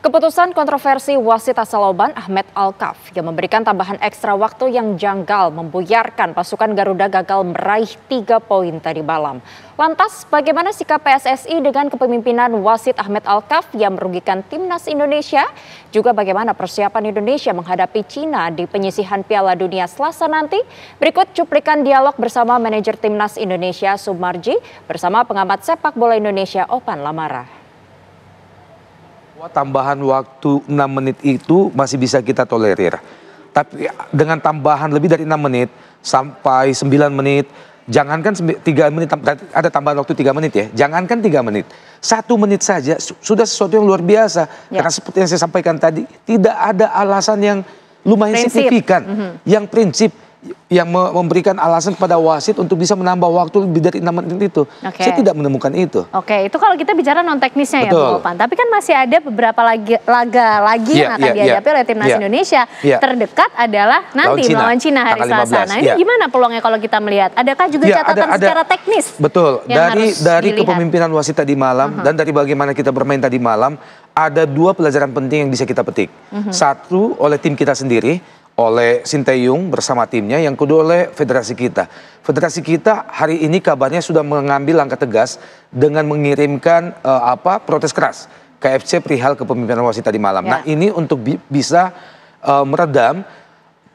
Keputusan kontroversi wasit asal Oban Ahmed Al-Kaf yang memberikan tambahan ekstra waktu yang janggal membuyarkan pasukan Garuda gagal meraih tiga poin tadi malam. Lantas bagaimana sikap PSSI dengan kepemimpinan wasit Ahmed Al-Kaf yang merugikan timnas Indonesia? Juga bagaimana persiapan Indonesia menghadapi Cina di penyisihan Piala Dunia Selasa nanti? Berikut cuplikan dialog bersama manajer timnas Indonesia Sumarji bersama pengamat sepak bola Indonesia Opan Lamara bahwa Tambahan waktu 6 menit itu masih bisa kita tolerir. Tapi dengan tambahan lebih dari 6 menit sampai 9 menit, jangankan 3 menit, ada tambahan waktu 3 menit ya, jangankan 3 menit. Satu menit saja sudah sesuatu yang luar biasa. Ya. Karena seperti yang saya sampaikan tadi, tidak ada alasan yang lumayan prinsip. signifikan, mm -hmm. yang prinsip yang memberikan alasan kepada wasit untuk bisa menambah waktu lebih dari enam menit itu. Okay. Saya tidak menemukan itu. Oke, okay, itu kalau kita bicara non teknisnya Betul. ya, Bu Opan. Tapi kan masih ada beberapa lagi, laga lagi yeah, yang akan yeah, iya. dihadapi yeah. oleh timnas yeah. Indonesia. Yeah. Terdekat adalah nanti Cina. melawan Cina hari Selasa. Nah, ini yeah. gimana peluangnya kalau kita melihat? Adakah juga yeah, catatan ada, ada, secara teknis? Betul. Dari dari dilihat. kepemimpinan wasit tadi malam uh mhm. -huh. dan dari bagaimana kita bermain tadi malam, ada dua pelajaran penting yang bisa kita petik. Uh mhm. -huh. Satu oleh tim kita sendiri oleh Sinteyung bersama timnya, yang kedua oleh federasi kita. Federasi kita hari ini kabarnya sudah mengambil langkah tegas dengan mengirimkan uh, apa protes keras KFC perihal kepemimpinan wasit tadi malam. Ya. Nah ini untuk bi bisa uh, meredam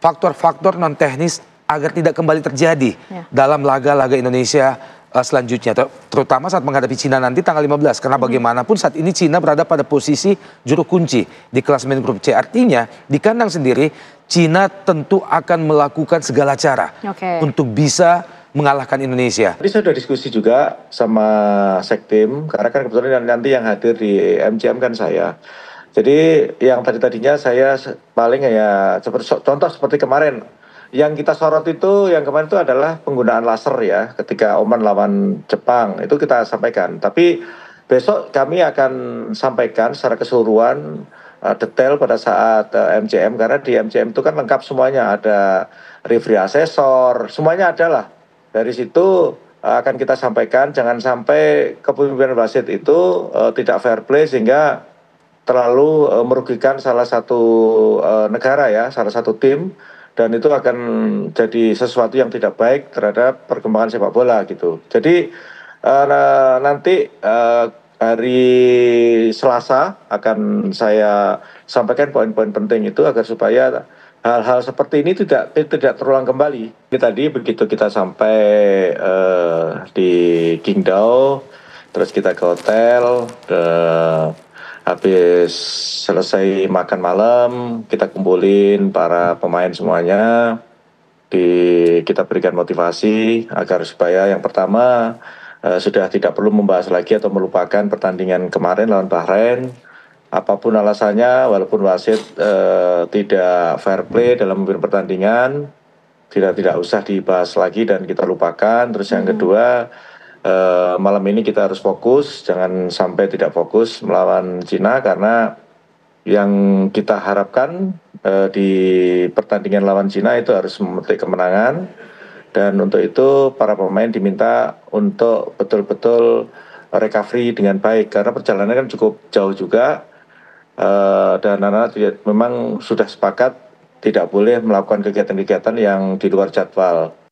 faktor-faktor non teknis agar tidak kembali terjadi ya. dalam laga-laga Indonesia Eh, selanjutnya terutama saat menghadapi Cina nanti tanggal 15 karena hmm. bagaimanapun saat ini Cina berada pada posisi juru kunci di klasemen grup C artinya di kandang sendiri Cina tentu akan melakukan segala cara okay. untuk bisa mengalahkan Indonesia. Tadi saya sudah diskusi juga sama sektim karena kan kebetulan nanti yang hadir di MCM kan saya. Jadi yang tadi tadinya saya paling ya contoh seperti kemarin yang kita sorot itu yang kemarin itu adalah penggunaan laser ya ketika Oman lawan Jepang itu kita sampaikan. Tapi besok kami akan sampaikan secara keseluruhan uh, detail pada saat uh, eh, MCM karena di MCM itu kan lengkap semuanya ada referee asesor semuanya ada lah. Dari situ uh, akan kita sampaikan jangan sampai kepemimpinan wasit itu uh, tidak fair play sehingga terlalu uh, merugikan salah satu uh, negara ya, salah satu tim dan itu akan jadi sesuatu yang tidak baik terhadap perkembangan sepak bola gitu. Jadi uh, nanti uh, hari Selasa akan saya sampaikan poin-poin penting itu agar supaya hal-hal seperti ini tidak tidak terulang kembali. Ini tadi begitu kita sampai uh, di Qingdao, terus kita ke hotel, ke habis selesai makan malam kita kumpulin para pemain semuanya di kita berikan motivasi agar supaya yang pertama eh, sudah tidak perlu membahas lagi atau melupakan pertandingan kemarin lawan Bahrain apapun alasannya walaupun wasit eh, tidak fair play dalam memimpin pertandingan tidak tidak usah dibahas lagi dan kita lupakan terus yang hmm. kedua uh, malam ini kita harus fokus, jangan sampai tidak fokus melawan Cina karena yang kita harapkan uh, di pertandingan lawan Cina itu harus memetik kemenangan dan untuk itu para pemain diminta untuk betul-betul recovery dengan baik karena perjalanannya kan cukup jauh juga uh, dan anak-anak memang sudah sepakat tidak boleh melakukan kegiatan-kegiatan yang di luar jadwal.